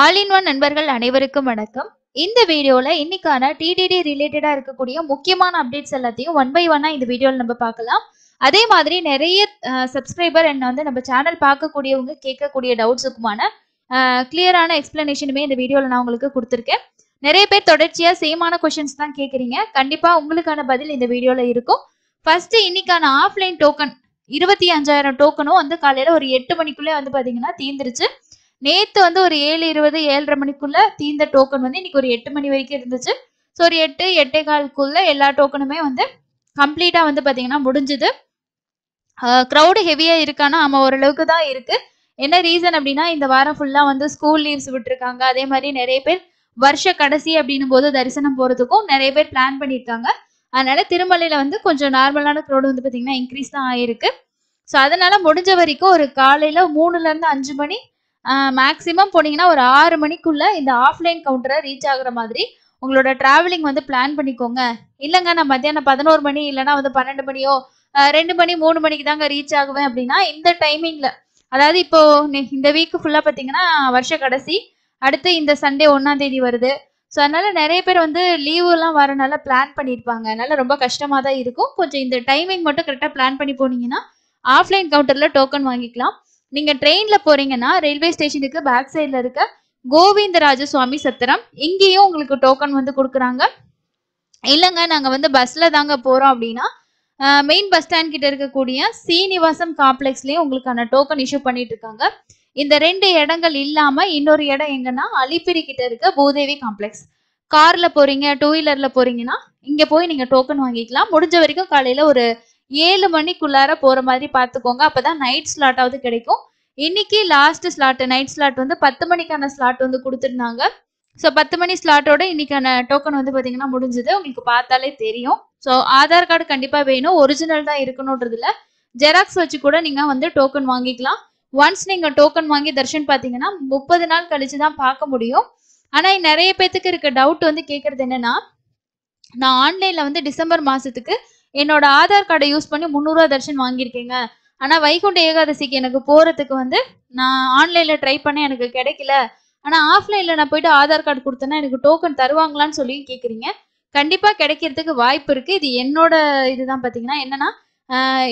all in one நண்பர்கள் அனைவருக்கும் வணக்கம் இந்த வீடியோவில் இன்னைக்கான டிடிடி ரிலேட்டடாக இருக்கக்கூடிய முக்கியமான அப்டேட்ஸ் எல்லாத்தையும் ஒன் பை ஒன்னா இந்த வீடியோவில் நம்ம பார்க்கலாம் அதே மாதிரி நிறைய சப்ஸ்கிரைபர் என்ன வந்து நம்ம சேனல் பார்க்கக்கூடியவங்க கேட்கக்கூடிய டவுட்ஸுக்குமான கிளியரான எக்ஸ்பிளனேஷனுமே இந்த வீடியோவில் நான் உங்களுக்கு கொடுத்துருக்கேன் நிறைய பேர் தொடர்ச்சியாக சேமான கொஷின்ஸ் தான் கேட்குறீங்க கண்டிப்பாக உங்களுக்கான பதில் இந்த வீடியோவில் இருக்கும் ஃபர்ஸ்ட் இன்னைக்கான ஆஃப்லைன் டோக்கன் இருபத்தி அஞ்சாயிரம் டோக்கனும் வந்து காலையில் ஒரு எட்டு மணிக்குள்ளே வந்து பார்த்தீங்கன்னா தீர்ந்துருச்சு நேத்து வந்து ஒரு ஏழு இருபது ஏழரை மணிக்குள்ள தீர்ந்த டோக்கன் வந்து இன்னைக்கு ஒரு எட்டு மணி வரைக்கும் இருந்துச்சு ஸோ ஒரு எட்டு எட்டே காலுக்குள்ள எல்லா டோக்கனுமே வந்து கம்ப்ளீட்டா வந்து பாத்தீங்கன்னா முடிஞ்சுது க்ரௌடு ஹெவியா இருக்கானா ஆமா ஓரளவுக்கு தான் இருக்கு என்ன ரீசன் அப்படின்னா இந்த வாரம் ஃபுல்லா வந்து ஸ்கூல் லீவ்ஸ் விட்டுருக்காங்க அதே மாதிரி நிறைய பேர் வருஷ கடைசி அப்படின்னும் போது தரிசனம் போறதுக்கும் நிறைய பேர் பிளான் பண்ணியிருக்காங்க அதனால திருமலையில வந்து கொஞ்சம் நார்மலான க்ரௌடு வந்து பாத்தீங்கன்னா இன்க்ரீஸ் தான் ஆயிருக்கு ஸோ அதனால முடிஞ்ச வரைக்கும் ஒரு காலையில மூணுல இருந்து அஞ்சு மணி மேக்ஸிமம் போனீங்கன்னா ஒரு ஆறு மணிக்குள்ள இந்த ஆஃப்லைன் கவுண்டரை ரீச் ஆகுற மாதிரி உங்களோட டிராவலிங் வந்து பிளான் பண்ணிக்கோங்க இல்லைங்க நான் மத்தியானம் பதினோரு மணி இல்லைன்னா வந்து பன்னெண்டு மணியோ ரெண்டு மணி மூணு மணிக்கு தாங்க ரீச் ஆகுவேன் அப்படின்னா இந்த டைமிங்ல அதாவது இப்போ இந்த வீக் ஃபுல்லா பாத்தீங்கன்னா வருஷ கடைசி அடுத்து இந்த சண்டே ஒன்னாம் தேதி வருது ஸோ அதனால நிறைய பேர் வந்து லீவு எல்லாம் வரனால பிளான் பண்ணியிருப்பாங்க அதனால ரொம்ப கஷ்டமா தான் இருக்கும் கொஞ்சம் இந்த டைமிங் மட்டும் கரெக்டாக பிளான் பண்ணி போனீங்கன்னா ஆஃப்லைன் கவுண்டர்ல டோக்கன் வாங்கிக்கலாம் நீங்க ட்ரெயின்ல போறீங்கன்னா ரயில்வே ஸ்டேஷனுக்கு பேக் சைட்ல இருக்க கோவிந்தராஜ சுவாமி சத்திரம் இங்கேயும் உங்களுக்கு டோக்கன் வந்து கொடுக்குறாங்க இல்லைங்க நாங்க வந்து பஸ்ல தாங்க போறோம் அப்படின்னா மெயின் பஸ் ஸ்டாண்ட் கிட்ட இருக்கக்கூடிய சீனிவாசம் காம்ப்ளெக்ஸ்லயும் உங்களுக்கான டோக்கன் இஷ்யூ பண்ணிட்டு இருக்காங்க இந்த ரெண்டு இடங்கள் இல்லாம இன்னொரு இடம் எங்கன்னா அலிப்பிரி கிட்ட இருக்க பூதேவி காம்ப்ளெக்ஸ் கார்ல போறீங்க டூ வீலர்ல போறீங்கன்னா இங்க போய் நீங்க டோக்கன் வாங்கிக்கலாம் முடிஞ்ச வரைக்கும் காலையில ஒரு ஏழு மணிக்குள்ளார போற மாதிரி பார்த்துக்கோங்க அப்பதான் நைட் ஸ்லாட்டாவது கிடைக்கும் இன்னைக்கு லாஸ்ட் ஸ்லாட் நைட் ஸ்லாட் வந்து பத்து மணிக்கான ஸ்லாட் வந்து கொடுத்துருந்தாங்க ஸோ பத்து மணி ஸ்லாட்டோட இன்னைக்கான டோக்கன் வந்து பாத்தீங்கன்னா முடிஞ்சது உங்களுக்கு பார்த்தாலே தெரியும் ஸோ ஆதார் கார்டு கண்டிப்பாக வேணும் ஒரிஜினல் தான் இல்லை ஜெராக்ஸ் வச்சு கூட நீங்கள் வந்து டோக்கன் வாங்கிக்கலாம் ஒன்ஸ் நீங்கள் டோக்கன் வாங்கி தர்ஷன் பாத்தீங்கன்னா முப்பது நாள் கழிச்சு தான் பார்க்க முடியும் ஆனால் நிறைய பேர்த்துக்கு இருக்க டவுட் வந்து கேட்குறது என்னன்னா நான் ஆன்லைனில் வந்து டிசம்பர் மாதத்துக்கு என்னோட ஆதார் கார்டை யூஸ் பண்ணி முந்நூறுரூவா தர்ஷன் வாங்கியிருக்கீங்க ஆனால் வைகுண்ட ஏகாதசிக்கு எனக்கு போகிறதுக்கு வந்து நான் ஆன்லைனில் ட்ரை பண்ண எனக்கு கிடைக்கல ஆனால் ஆஃப்லைனில் நான் போயிட்டு ஆதார் கார்டு கொடுத்தேன்னா எனக்கு டோக்கன் தருவாங்களான்னு சொல்லி கேட்குறீங்க கண்டிப்பாக கிடைக்கிறதுக்கு வாய்ப்பு இருக்குது இது என்னோட இதுதான் பார்த்தீங்கன்னா என்னன்னா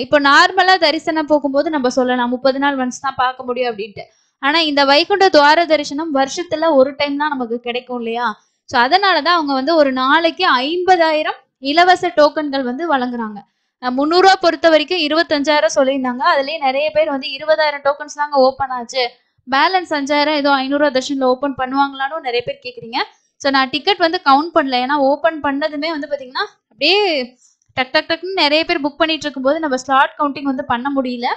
இப்போ நார்மலாக தரிசனம் போகும்போது நம்ம சொல்லலாம் முப்பது நாள் ஒன்ஸ் தான் பார்க்க முடியும் அப்படின்ட்டு ஆனால் இந்த வைகுண்ட துவார தரிசனம் வருஷத்தில் ஒரு டைம் தான் நமக்கு கிடைக்கும் இல்லையா ஸோ அதனால தான் அவங்க வந்து ஒரு நாளைக்கு ஐம்பதாயிரம் இலவச டோக்கன்கள் வந்து வழங்குறாங்க முந்நூறுரூவா பொறுத்த வரைக்கும் இருபத்தஞ்சாயிரம் சொல்லியிருந்தாங்க அதுலேயே நிறைய பேர் வந்து இருபதாயிரம் டோக்கன்ஸ் தாங்க ஓப்பன் ஆச்சு பேலன்ஸ் அஞ்சாயிரம் ஏதோ ஐநூறுரூவா தர்ஷனில் ஓப்பன் பண்ணுவாங்களான்னு நிறைய பேர் கேட்குறீங்க ஸோ நான் டிக்கெட் வந்து கவுண்ட் பண்ணல ஏன்னா ஓப்பன் பண்ணதுமே வந்து பார்த்தீங்கன்னா அப்படியே டக் டக் டக்னு நிறைய பேர் புக் பண்ணிட்டு இருக்கும்போது நம்ம ஸ்லாட் கவுண்டிங் வந்து பண்ண முடியல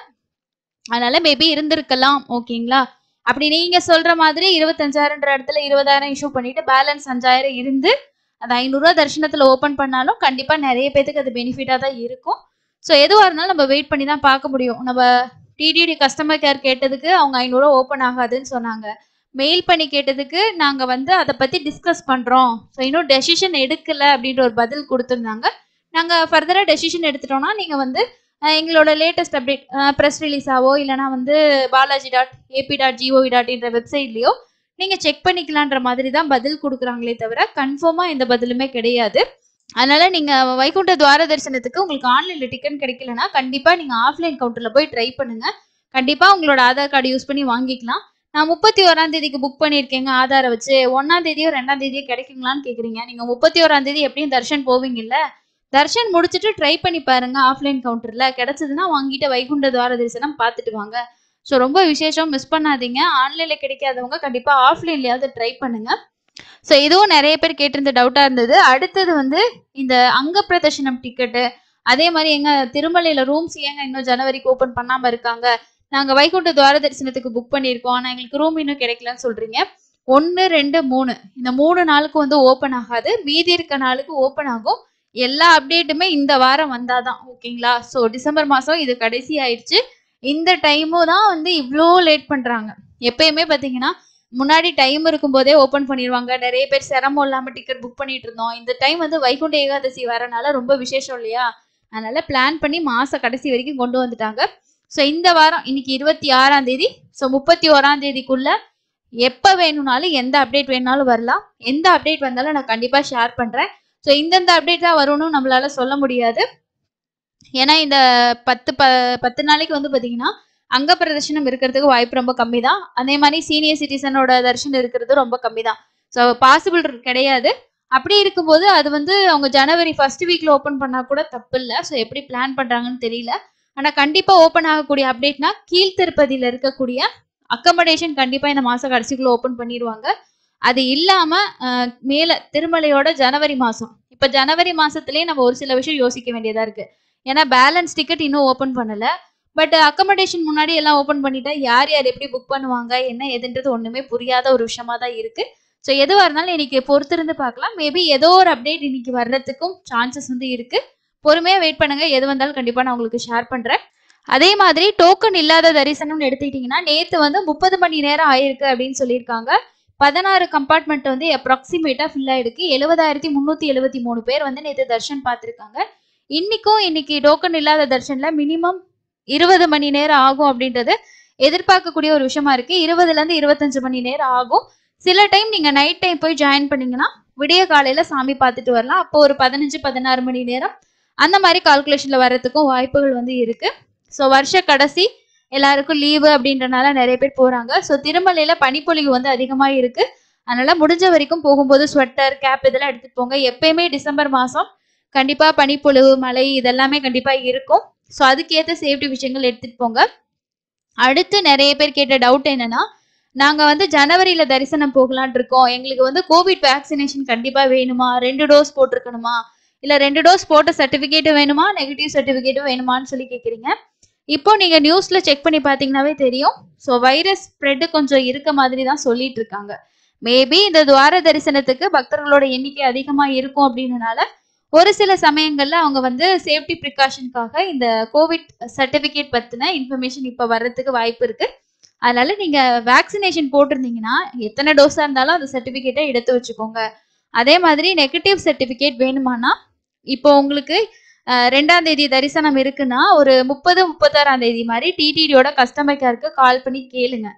அதனால மேபி இருந்திருக்கலாம் ஓகேங்களா அப்படி நீங்க சொல்ற மாதிரி இருபத்தஞ்சாயிரம்ன்ற இடத்துல இருபதாயிரம் இஷ்யூ பண்ணிட்டு பேலன்ஸ் அஞ்சாயிரம் இருந்து அந்த ஐநூறுரூவா தர்ஷனத்தில் ஓப்பன் பண்ணாலும் கண்டிப்பாக நிறைய பேத்துக்கு அது பெனிஃபிட்டாக தான் இருக்கும் ஸோ எதுவாக இருந்தாலும் நம்ம வெயிட் பண்ணி தான் பார்க்க முடியும் நம்ம டிடிடி கஸ்டமர் கேர் கேட்டதுக்கு அவங்க ஐநூறுரூவா ஓப்பன் ஆகாதுன்னு சொன்னாங்க மெயில் பண்ணி கேட்டதுக்கு நாங்கள் வந்து அதை பற்றி டிஸ்கஸ் பண்ணுறோம் ஸோ இன்னும் டெசிஷன் எடுக்கல அப்படின்ற ஒரு பதில் கொடுத்துருந்தாங்க நாங்கள் ஃபர்தராக டெசிஷன் எடுத்துட்டோம்னா நீங்கள் வந்து எங்களோட லேட்டஸ்ட் அப்டேட் ப்ரெஸ் ரிலீஸாவோ இல்லைனா வந்து Balaji dot AP dot GOV dot என்ற வெப்சைட்லேயோ நீங்க செக் பண்ணிக்கலான்ற மாதிரி தான் பதில் கொடுக்குறாங்களே தவிர கன்ஃபார்மா எந்த பதிலுமே கிடையாது அதனால நீங்க வைகுண்ட துவார தரிசனத்துக்கு உங்களுக்கு ஆன்லைன்ல டிக்கெட் கிடைக்கலன்னா கண்டிப்பா நீங்க ஆஃப்லைன் கவுண்டர்ல போய் ட்ரை பண்ணுங்க கண்டிப்பா உங்களோட ஆதார் கார்டு யூஸ் பண்ணி வாங்கிக்கலாம் நான் முப்பத்தி ஓராம் தேதிக்கு புக் பண்ணியிருக்கேங்க ஆதாரை வச்சு ஒன்னாம் தேதியோ ரெண்டாம் தேதியோ கிடைக்குங்களான்னு கேக்குறீங்க நீங்க முப்பத்தி ஓராம் தேதி எப்படியும் தர்ஷன் போவீங்கல்ல தர்ஷன் முடிச்சுட்டு ட்ரை பண்ணி பாருங்க ஆஃப்லைன் கவுண்டர்ல கிடைச்சதுன்னா வாங்கிட்டு வைகுண்ட துவார தரிசனம் பார்த்துட்டு வாங்க ஸோ ரொம்ப விசேஷம் மிஸ் பண்ணாதீங்க ஆன்லைனில் கிடைக்காதவங்க கண்டிப்பாக ஆஃப்லைன்லையாவது ட்ரை பண்ணுங்கள் ஸோ இதுவும் நிறைய பேர் கேட்டிருந்த டவுட்டாக இருந்தது அடுத்தது வந்து இந்த அங்க பிரதர்ஷனம் டிக்கெட்டு அதே மாதிரி எங்க திருமலையில ரூம்ஸ் ஏங்க இன்னும் ஜனவரிக்கு ஓப்பன் பண்ணாம இருக்காங்க நாங்க வைகுண்ட துவார தரிசனத்துக்கு புக் பண்ணியிருக்கோம் ஆனா எங்களுக்கு ரூம் இன்னும் கிடைக்கலன்னு சொல்றீங்க ஒன்று ரெண்டு மூணு இந்த மூணு நாளுக்கு வந்து ஓப்பன் ஆகாது மீதி இருக்க நாளுக்கு ஓப்பன் ஆகும் எல்லா அப்டேட்டுமே இந்த வாரம் வந்தாதான் ஓகேங்களா ஸோ டிசம்பர் மாதம் இது கடைசி ஆயிடுச்சு இந்த டைமும் தான் வந்து இவ்வளோ லேட் பண்றாங்க எப்பயுமே பாத்தீங்கன்னா முன்னாடி டைம் இருக்கும் போதே ஓப்பன் பண்ணிடுவாங்க நிறைய பேர் சிரமம் இல்லாம டிக்கெட் புக் பண்ணிட்டு இருந்தோம் இந்த டைம் வந்து வைகுண்ட ஏகாதசி வரனால ரொம்ப விசேஷம் இல்லையா அதனால பிளான் பண்ணி மாச கடைசி வரைக்கும் கொண்டு வந்துட்டாங்க ஸோ இந்த வாரம் இன்னைக்கு இருபத்தி ஆறாம் தேதி ஸோ முப்பத்தி ஓராம் தேதிக்குள்ள எப்போ வேணும்னாலும் எந்த அப்டேட் வேணாலும் வரலாம் எந்த அப்டேட் வந்தாலும் நான் கண்டிப்பாக ஷேர் பண்ணுறேன் ஸோ இந்தந்த அப்டேட் தான் வரும்னு நம்மளால சொல்ல முடியாது ஏன்னா இந்த பத்து ப பத்து நாளைக்கு வந்து பார்த்தீங்கன்னா அங்க பிரதர்ஷனம் இருக்கிறதுக்கு வாய்ப்பு ரொம்ப கம்மி தான் அதே மாதிரி சீனியர் சிட்டிசனோட தரிசனம் இருக்கிறது ரொம்ப கம்மி தான் ஸோ பாசிபிள் கிடையாது அப்படி இருக்கும்போது அது வந்து அவங்க ஜனவரி ஃபர்ஸ்ட் வீக்ல ஓப்பன் பண்ணா கூட தப்பு இல்லை ஸோ எப்படி பிளான் பண்றாங்கன்னு தெரியல ஆனா கண்டிப்பா ஓப்பன் ஆகக்கூடிய அப்டேட்னா கீழ் திருப்பதியில இருக்கக்கூடிய அக்கமடேஷன் கண்டிப்பா இந்த மாசம் கடைசிக்குள்ள ஓப்பன் பண்ணிடுவாங்க அது இல்லாம மேல திருமலையோட ஜனவரி மாசம் இப்ப ஜனவரி மாசத்துலயே நம்ம ஒரு சில விஷயம் யோசிக்க வேண்டியதா இருக்கு ஏன்னா பேலன்ஸ் டிக்கெட் இன்னும் ஓப்பன் பண்ணல பட் அக்கமடேஷன் முன்னாடி எல்லாம் ஓப்பன் பண்ணிட்டா யார் யார் எப்படி புக் பண்ணுவாங்க என்ன எதுன்றது ஒண்ணுமே புரியாத ஒரு விஷயமா தான் இருக்கு ஸோ எதுவாக இருந்தாலும் இன்னைக்கு பொறுத்திருந்து பார்க்கலாம் மேபி ஏதோ ஒரு அப்டேட் இன்னைக்கு வர்றதுக்கும் சான்சஸ் வந்து இருக்கு பொறுமையாக வெயிட் பண்ணுங்க எது வந்தாலும் கண்டிப்பாக நான் உங்களுக்கு ஷேர் பண்ணுறேன் அதே மாதிரி டோக்கன் இல்லாத தரிசனம்னு எடுத்துக்கிட்டிங்கன்னா நேற்று வந்து முப்பது மணி நேரம் ஆயிருக்கு அப்படின்னு சொல்லியிருக்காங்க பதினாறு கம்பார்ட்மெண்ட் வந்து அப்ராக்சிமேட்டாக ஃபில் ஆயிருக்கு எழுபதாயிரத்தி முந்நூற்றி எழுபத்தி மூணு பேர் வந்து நேற்று தர்ஷன் பார்த்துருக்காங்க இன்னைக்கும் இன்னைக்கு டோக்கன் இல்லாத தர்ஷன்ல மினிமம் இருபது மணி நேரம் ஆகும் அப்படின்றது எதிர்பார்க்கக்கூடிய ஒரு விஷயமா இருக்கு இருபதுல இருந்து இருபத்தஞ்சு மணி நேரம் ஆகும் சில டைம் நீங்க நைட் டைம் போய் ஜாயின் பண்ணீங்கன்னா விடிய காலையில சாமி பார்த்துட்டு வரலாம் அப்போ ஒரு பதினஞ்சு பதினாறு மணி நேரம் அந்த மாதிரி கால்குலேஷன்ல வர்றதுக்கும் வாய்ப்புகள் வந்து இருக்கு ஸோ வருஷ கடைசி எல்லாருக்கும் லீவு அப்படின்றனால நிறைய பேர் போறாங்க ஸோ திருமலையில பனிப்பொழிவு வந்து அதிகமா இருக்கு அதனால முடிஞ்ச வரைக்கும் போகும்போது ஸ்வெட்டர் கேப் இதெல்லாம் எடுத்துட்டு போங்க எப்பயுமே டிசம்பர் மாசம் கண்டிப்பா பனிப்பொழிவு மழை இதெல்லாமே கண்டிப்பா இருக்கும் ஸோ அதுக்கேற்ற சேஃப்டி விஷயங்கள் எடுத்துட்டு போங்க அடுத்து நிறைய பேர் கேட்ட டவுட் என்னன்னா நாங்க வந்து ஜனவரியில தரிசனம் போகலான் இருக்கோம் எங்களுக்கு வந்து கோவிட் வேக்சினேஷன் கண்டிப்பா வேணுமா ரெண்டு டோஸ் போட்டிருக்கணுமா இல்ல ரெண்டு டோஸ் போட்ட சர்டிபிகேட்டும் வேணுமா நெகட்டிவ் சர்டிபிகேட்டும் வேணுமான்னு சொல்லி கேக்குறீங்க இப்போ நீங்க நியூஸ்ல செக் பண்ணி பாத்தீங்கன்னாவே தெரியும் ஸோ வைரஸ் ஸ்ப்ரெட் கொஞ்சம் இருக்க மாதிரி தான் சொல்லிட்டு இருக்காங்க மேபி இந்த துவார தரிசனத்துக்கு பக்தர்களோட எண்ணிக்கை அதிகமா இருக்கும் அப்படின்றனால ஒரு சில சமயங்கள்ல அவங்க வந்து சேஃப்டி ப்ரிகாஷனுக்காக இந்த கோவிட் சர்டிபிகேட் பத்தின இன்ஃபர்மேஷன் இப்ப வர்றதுக்கு வாய்ப்பு இருக்கு அதனால நீங்க வேக்சினேஷன் போட்டிருந்தீங்கன்னா எத்தனை டோஸா இருந்தாலும் அந்த சர்டிபிகேட்டை எடுத்து வச்சுக்கோங்க அதே மாதிரி நெகட்டிவ் சர்டிபிகேட் வேணுமானா இப்போ உங்களுக்கு ரெண்டாம் தேதி தரிசனம் இருக்குன்னா ஒரு முப்பது முப்பத்தாறாம் தேதி மாதிரி டிடிடியோட கஸ்டமர் கேருக்கு கால் பண்ணி கேளுங்க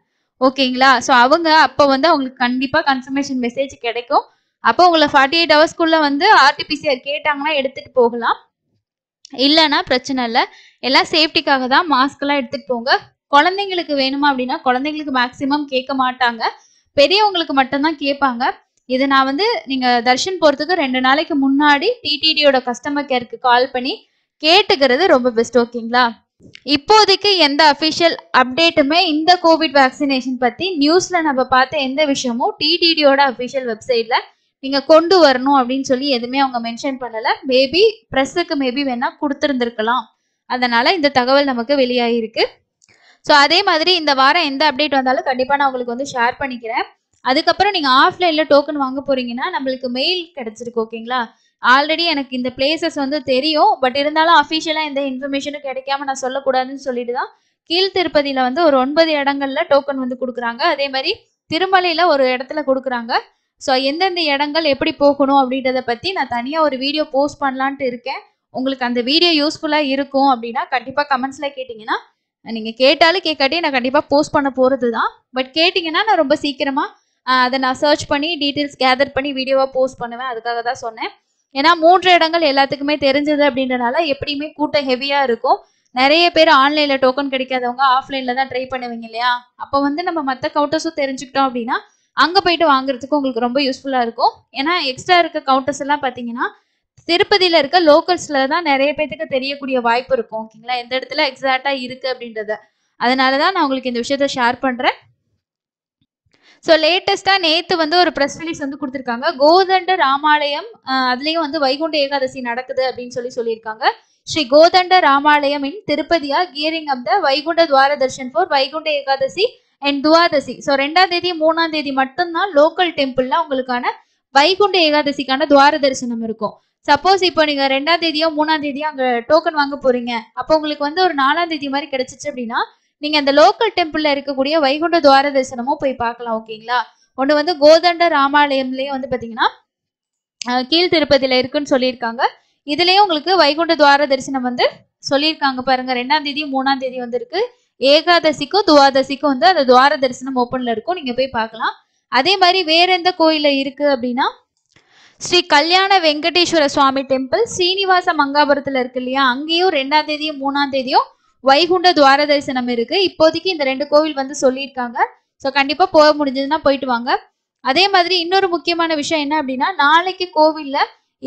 ஓகேங்களா ஸோ அவங்க அப்போ வந்து அவங்களுக்கு கண்டிப்பாக கன்ஃபர்மேஷன் மெசேஜ் கிடைக்கும் அப்போ உங்களை ஃபார்ட்டி எயிட் ஹவர்ஸ்க்குள்ள வந்து ஆர்டிபிசிஆர் கேட்டாங்கன்னா எடுத்துட்டு போகலாம் இல்லைன்னா பிரச்சனை இல்லை எல்லாம் சேஃப்டிக்காக தான் எல்லாம் எடுத்துட்டு போங்க குழந்தைங்களுக்கு வேணுமா அப்படின்னா குழந்தைங்களுக்கு மேக்சிமம் கேட்க மாட்டாங்க பெரியவங்களுக்கு மட்டும்தான் கேட்பாங்க இது நான் வந்து நீங்க தர்ஷன் போறதுக்கு ரெண்டு நாளைக்கு முன்னாடி டிடிடியோட கஸ்டமர் கேருக்கு கால் பண்ணி கேட்டுக்கிறது ரொம்ப பெஸ்ட் ஓகேங்களா இப்போதைக்கு எந்த அஃபிஷியல் அப்டேட்டுமே இந்த கோவிட் வேக்சினேஷன் பத்தி நியூஸ்ல நம்ம பார்த்த எந்த விஷயமும் டிடிடியோட அஃபிஷியல் வெப்சைட்ல நீங்க கொண்டு வரணும் அப்படின்னு சொல்லி எதுவுமே அவங்க மென்ஷன் பண்ணல மேபி ப்ரெஸ்ஸுக்கு மேபி வேணா கொடுத்துருந்துருக்கலாம் அதனால இந்த தகவல் நமக்கு வெளியாகிருக்கு ஸோ அதே மாதிரி இந்த வாரம் எந்த அப்டேட் வந்தாலும் கண்டிப்பாக நான் உங்களுக்கு வந்து ஷேர் பண்ணிக்கிறேன் அதுக்கப்புறம் நீங்கள் ஆஃப்லைனில் டோக்கன் வாங்க போகிறீங்கன்னா நம்மளுக்கு மெயில் கிடச்சிருக்கு ஓகேங்களா ஆல்ரெடி எனக்கு இந்த பிளேசஸ் வந்து தெரியும் பட் இருந்தாலும் அஃபிஷியலாக எந்த இன்ஃபர்மேஷனும் கிடைக்காம நான் சொல்லக்கூடாதுன்னு சொல்லிட்டு தான் கீழ் வந்து ஒரு ஒன்பது இடங்கள்ல டோக்கன் வந்து கொடுக்குறாங்க அதே மாதிரி திருமலையில் ஒரு இடத்துல கொடுக்குறாங்க ஸோ எந்தெந்த இடங்கள் எப்படி போகணும் அப்படின்றத பற்றி நான் தனியாக ஒரு வீடியோ போஸ்ட் பண்ணலான்ட்டு இருக்கேன் உங்களுக்கு அந்த வீடியோ யூஸ்ஃபுல்லாக இருக்கும் அப்படின்னா கண்டிப்பாக கமெண்ட்ஸில் கேட்டிங்கன்னா நீங்கள் கேட்டாலும் கேட்காட்டி நான் கண்டிப்பாக போஸ்ட் பண்ண போகிறது தான் பட் கேட்டிங்கன்னா நான் ரொம்ப சீக்கிரமாக அதை நான் சர்ச் பண்ணி டீட்டெயில்ஸ் கேதர் பண்ணி வீடியோவாக போஸ்ட் பண்ணுவேன் அதுக்காக தான் சொன்னேன் ஏன்னா மூன்று இடங்கள் எல்லாத்துக்குமே தெரிஞ்சது அப்படின்றனால எப்படியுமே கூட்டம் ஹெவியாக இருக்கும் நிறைய பேர் ஆன்லைனில் டோக்கன் கிடைக்காதவங்க ஆஃப்லைனில் தான் ட்ரை பண்ணுவீங்க இல்லையா அப்போ வந்து நம்ம மற்ற கவுண்டர்ஸும் தெரிஞ்சுக்கிட்டோம் அப்படின்னா அங்கே போயிட்டு வாங்குறதுக்கு உங்களுக்கு ரொம்ப யூஸ்ஃபுல்லாக இருக்கும் ஏன்னா எக்ஸ்ட்ரா இருக்க கவுண்டர்ஸ் எல்லாம் பார்த்தீங்கன்னா திருப்பதியில் இருக்க லோக்கல்ஸில் தான் நிறைய பேத்துக்கு தெரியக்கூடிய வாய்ப்பு இருக்கும் ஓகேங்களா எந்த இடத்துல எக்ஸாக்டாக இருக்குது அப்படின்றத அதனால தான் நான் உங்களுக்கு இந்த விஷயத்த ஷேர் பண்ணுறேன் ஸோ லேட்டஸ்ட்டாக நேற்று வந்து ஒரு ப்ரெஸ் ரிலீஸ் வந்து கொடுத்துருக்காங்க கோதண்ட ராமாலயம் அதுலேயும் வந்து வைகுண்ட ஏகாதசி நடக்குது அப்படின்னு சொல்லி சொல்லியிருக்காங்க ஸ்ரீ கோதண்ட ராமாலயம் இன் திருப்பதியா gearing up the Vaikunta Dwara Darshan for Vaikunta Ekadashi and Dwadashi so ரெண்டாம் தேதி மூணாம் தேதி மட்டும்தான் லோக்கல் டெம்பிள்ல உங்களுக்கான வைகுண்ட ஏகாதசிக்கான துவார தரிசனம் இருக்கும் சப்போஸ் இப்போ நீங்க ரெண்டாம் தேதியோ மூணாம் தேதியோ அங்க டோக்கன் வாங்க போறீங்க அப்போ உங்களுக்கு வந்து ஒரு நாலாம் தேதி மாதிரி கிடைச்சிச்சு அப்படின்னா நீங்க அந்த லோக்கல் டெம்பிள்ல இருக்கக்கூடிய வைகுண்ட துவார தரிசனமும் போய் பார்க்கலாம் ஓகேங்களா ஒன்று வந்து கோதண்ட ராமாலயம்லயே வந்து பாத்தீங்கன்னா கீழ் திருப்பதியில இருக்குன்னு சொல்லியிருக்காங்க இதுலயும் உங்களுக்கு வைகுண்ட துவார தரிசனம் வந்து சொல்லியிருக்காங்க பாருங்க ரெண்டாம் தேதி மூணாம் தேதி வந்து இருக்கு ஏகாதசிக்கும் துவாதசிக்கும் வந்து அந்த துவார தரிசனம் ஓப்பன்ல இருக்கும் நீங்க போய் பார்க்கலாம் அதே மாதிரி வேற எந்த கோயில இருக்கு அப்படின்னா ஸ்ரீ கல்யாண வெங்கடேஸ்வர சுவாமி டெம்பிள் சீனிவாச மங்காபுரத்துல இருக்கு இல்லையா அங்கேயும் ரெண்டாம் தேதியும் மூணாம் தேதியும் வைகுண்ட துவார தரிசனம் இருக்கு இப்போதைக்கு இந்த ரெண்டு கோவில் வந்து சொல்லியிருக்காங்க ஸோ கண்டிப்பா போக முடிஞ்சதுன்னா போயிட்டு வாங்க அதே மாதிரி இன்னொரு முக்கியமான விஷயம் என்ன அப்படின்னா நாளைக்கு கோவில்ல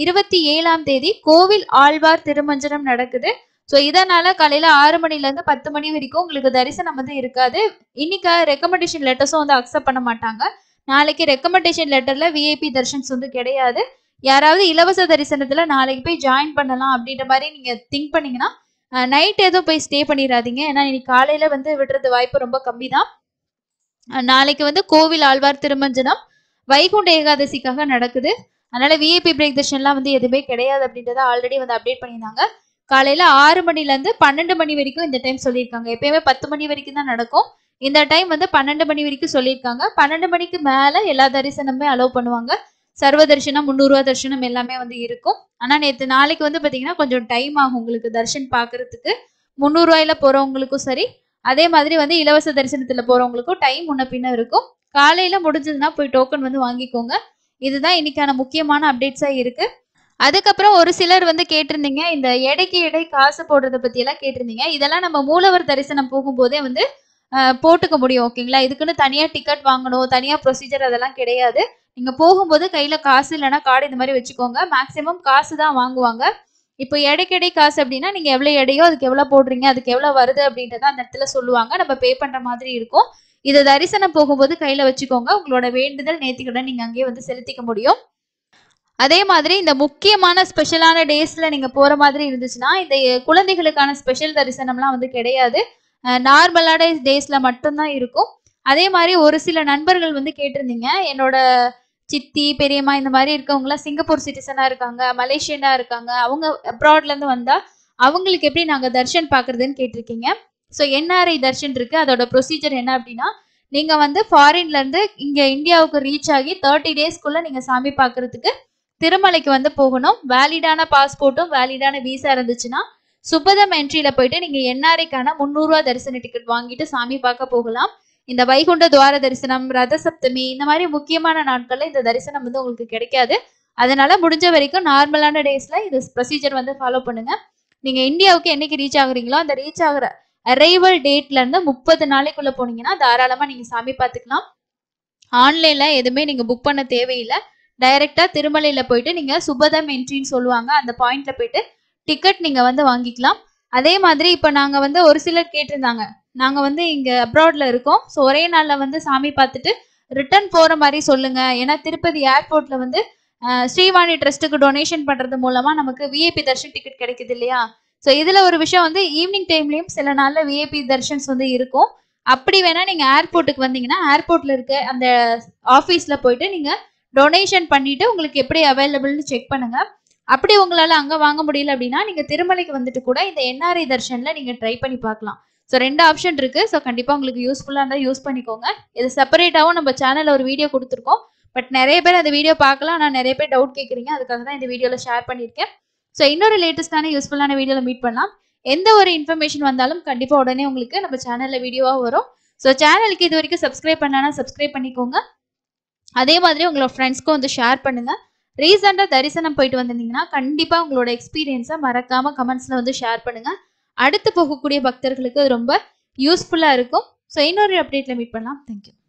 இருபத்தி ஏழாம் தேதி கோவில் ஆழ்வார் திருமஞ்சனம் நடக்குது ஸோ இதனால காலையில ஆறு மணிலேருந்து பத்து மணி வரைக்கும் உங்களுக்கு தரிசனம் வந்து இருக்காது இன்னைக்கு ரெக்கமெண்டேஷன் லெட்டர்ஸும் வந்து அக்செப்ட் பண்ண மாட்டாங்க நாளைக்கு ரெக்கமெண்டேஷன் லெட்டர்ல விஐபி தர்ஷன்ஸ் வந்து கிடையாது யாராவது இலவச தரிசனத்துல நாளைக்கு போய் ஜாயின் பண்ணலாம் அப்படின்ற மாதிரி நீங்க திங்க் பண்ணீங்கன்னா நைட் எதுவும் போய் ஸ்டே பண்ணிடாதீங்க ஏன்னா இன்னைக்கு காலையில வந்து விடுறது வாய்ப்பு ரொம்ப கம்மி தான் நாளைக்கு வந்து கோவில் ஆழ்வார் திருமஞ்சனம் வைகுண்ட ஏகாதசிக்காக நடக்குது அதனால விஐபி பிரேக் தர்ஷன்லாம் வந்து எதுவுமே கிடையாது அப்படின்றத ஆல்ரெடி வந்து அப்டேட் பண்ணியிருந்தாங்க காலையில ஆறு மணிலேருந்து பன்னெண்டு மணி வரைக்கும் இந்த டைம் சொல்லியிருக்காங்க எப்பயுமே பத்து மணி வரைக்கும் தான் நடக்கும் இந்த டைம் வந்து பன்னெண்டு மணி வரைக்கும் சொல்லியிருக்காங்க பன்னெண்டு மணிக்கு மேலே எல்லா தரிசனமே அலோவ் பண்ணுவாங்க சர்வ தரிசனம் முந்நூறுவா தரிசனம் எல்லாமே வந்து இருக்கும் ஆனால் நேற்று நாளைக்கு வந்து பார்த்தீங்கன்னா கொஞ்சம் டைம் ஆகும் உங்களுக்கு தரிசன் பார்க்கறதுக்கு முந்நூறுரூவாயில போகிறவங்களுக்கும் சரி அதே மாதிரி வந்து இலவச தரிசனத்தில் போகிறவங்களுக்கும் டைம் முன்ன பின்ன இருக்கும் காலையில் முடிஞ்சதுன்னா போய் டோக்கன் வந்து வாங்கிக்கோங்க இதுதான் இன்னைக்கான முக்கியமான அப்டேட்ஸாக இருக்குது அதுக்கப்புறம் ஒரு சிலர் வந்து கேட்டிருந்தீங்க இந்த எடைக்கு எடை காசு போடுறத பத்தி எல்லாம் கேட்டிருந்தீங்க இதெல்லாம் நம்ம மூலவர் தரிசனம் போகும்போதே வந்து போட்டுக்க முடியும் ஓகேங்களா இதுக்குன்னு தனியா டிக்கெட் வாங்கணும் தனியா ப்ரொசீஜர் அதெல்லாம் கிடையாது நீங்க போகும்போது கையில காசு இல்லைன்னா கார்டு இந்த மாதிரி வச்சுக்கோங்க மேக்சிமம் காசு தான் வாங்குவாங்க இப்போ எடைக்கெடை காசு அப்படின்னா நீங்க எவ்வளவு எடையோ அதுக்கு எவ்வளவு போடுறீங்க அதுக்கு எவ்வளவு வருது அப்படின்றத அந்த இடத்துல சொல்லுவாங்க நம்ம பே பண்ற மாதிரி இருக்கும் இதை தரிசனம் போகும்போது கையில வச்சுக்கோங்க உங்களோட வேண்டுதல் நேர்த்திக்கடன் நீங்க அங்கேயே வந்து செலுத்திக்க முடியும் அதே மாதிரி இந்த முக்கியமான ஸ்பெஷலான டேஸ்ல நீங்க போற மாதிரி இருந்துச்சுன்னா இந்த குழந்தைகளுக்கான ஸ்பெஷல் தரிசனம்லாம் வந்து கிடையாது நார்மலான டேஸ்ல மட்டும்தான் இருக்கும் அதே மாதிரி ஒரு சில நண்பர்கள் வந்து கேட்டிருந்தீங்க என்னோட சித்தி பெரியம்மா இந்த மாதிரி இருக்கவங்களாம் சிங்கப்பூர் சிட்டிசனா இருக்காங்க மலேசியனா இருக்காங்க அவங்க அப்ராட்ல இருந்து வந்தா அவங்களுக்கு எப்படி நாங்க தர்ஷன் பாக்குறதுன்னு கேட்டிருக்கீங்க ஸோ என்ஆர்ஐ தர்ஷன் இருக்கு அதோட ப்ரொசீஜர் என்ன அப்படின்னா நீங்க வந்து ஃபாரின்ல இருந்து இங்க இந்தியாவுக்கு ரீச் ஆகி தேர்ட்டி டேஸ்க்குள்ள நீங்க சாமி பாக்குறதுக்கு திருமலைக்கு வந்து போகணும் வேலிடான பாஸ்போர்ட்டும் வேலிடான விசா இருந்துச்சுன்னா சுபதம் என்ட்ரியில போயிட்டு நீங்க என்ஆர்ஐக்கான முந்நூறுரூவா தரிசன டிக்கெட் வாங்கிட்டு சாமி பார்க்க போகலாம் இந்த வைகுண்ட துவார தரிசனம் ரத சப்தமி இந்த மாதிரி முக்கியமான நாட்கள்ல இந்த தரிசனம் வந்து உங்களுக்கு கிடைக்காது அதனால முடிஞ்ச வரைக்கும் நார்மலான டேஸ்ல இந்த ப்ரொசீஜர் வந்து ஃபாலோ பண்ணுங்க நீங்க இந்தியாவுக்கு என்னைக்கு ரீச் ஆகுறீங்களோ அந்த ரீச் ஆகுற அரைவல் டேட்ல இருந்து முப்பது நாளைக்குள்ள போனீங்கன்னா தாராளமா நீங்க சாமி பார்த்துக்கலாம் ஆன்லைன்ல எதுவுமே நீங்க புக் பண்ண தேவையில்லை டைரக்டா திருமலையில் போயிட்டு நீங்கள் சுபதம் என்ட்ரின்னு சொல்லுவாங்க அந்த பாயிண்ட்ல போயிட்டு டிக்கெட் நீங்கள் வந்து வாங்கிக்கலாம் அதே மாதிரி இப்போ நாங்கள் வந்து ஒரு சிலர் கேட்டிருந்தாங்க நாங்கள் வந்து இங்கே அப்ராட்ல இருக்கோம் ஸோ ஒரே நாளில் வந்து சாமி பார்த்துட்டு ரிட்டர்ன் போகிற மாதிரி சொல்லுங்க ஏன்னா திருப்பதி ஏர்போர்ட்ல வந்து ஸ்ரீவாணி ட்ரஸ்ட்டுக்கு டொனேஷன் பண்ணுறது மூலமாக நமக்கு விஏபி தர்ஷன் டிக்கெட் கிடைக்குது இல்லையா ஸோ இதில் ஒரு விஷயம் வந்து ஈவினிங் டைம்லயும் சில நாளில் விஏபி தர்ஷன்ஸ் வந்து இருக்கும் அப்படி வேணால் நீங்கள் ஏர்போர்ட்டுக்கு வந்தீங்கன்னா ஏர்போர்ட்டில் இருக்க அந்த ஆஃபீஸில் போயிட்டு நீங்கள் டொனேஷன் பண்ணிட்டு உங்களுக்கு எப்படி அவைலபிள்னு செக் பண்ணுங்க அப்படி உங்களால் அங்கே வாங்க முடியல அப்படின்னா நீங்கள் திருமலைக்கு வந்துட்டு கூட இந்த என்ஆர்ஐ தர்ஷனில் நீங்கள் ட்ரை பண்ணி பார்க்கலாம் ஸோ ரெண்டு ஆப்ஷன் இருக்கு ஸோ கண்டிப்பாக உங்களுக்கு யூஸ்ஃபுல்லாக இருந்தால் யூஸ் பண்ணிக்கோங்க இது செப்பரேட்டாகவும் நம்ம சேனலில் ஒரு வீடியோ கொடுத்துருக்கோம் பட் நிறைய பேர் அந்த வீடியோ பார்க்கலாம் ஆனால் நிறைய பேர் டவுட் கேட்குறீங்க அதுக்காக தான் இந்த வீடியோவில் ஷேர் பண்ணியிருக்கேன் ஸோ இன்னொரு லேட்டஸ்டான யூஸ்ஃபுல்லான வீடியோவில் மீட் பண்ணலாம் எந்த ஒரு இன்ஃபர்மேஷன் வந்தாலும் கண்டிப்பாக உடனே உங்களுக்கு நம்ம சேனலில் வீடியோவாக வரும் ஸோ சேனலுக்கு இது வரைக்கும் சப்ஸ்கிரைப் பண்ணலன்னா சப்ஸ்கிரைப் பண்ணிக்கோங்க அதே மாதிரி உங்களோட ஃப்ரெண்ட்ஸ்க்கும் வந்து ஷேர் பண்ணுங்கள் ரீசெண்டாக தரிசனம் போயிட்டு வந்திருந்தீங்கன்னா கண்டிப்பாக உங்களோட எக்ஸ்பீரியன்ஸை மறக்காமல் கமெண்ட்ஸில் வந்து ஷேர் பண்ணுங்கள் அடுத்து போகக்கூடிய பக்தர்களுக்கு ரொம்ப யூஸ்ஃபுல்லாக இருக்கும் ஸோ இன்னொரு அப்டேட்டில் மீட் பண்ணலாம் தேங்க்யூ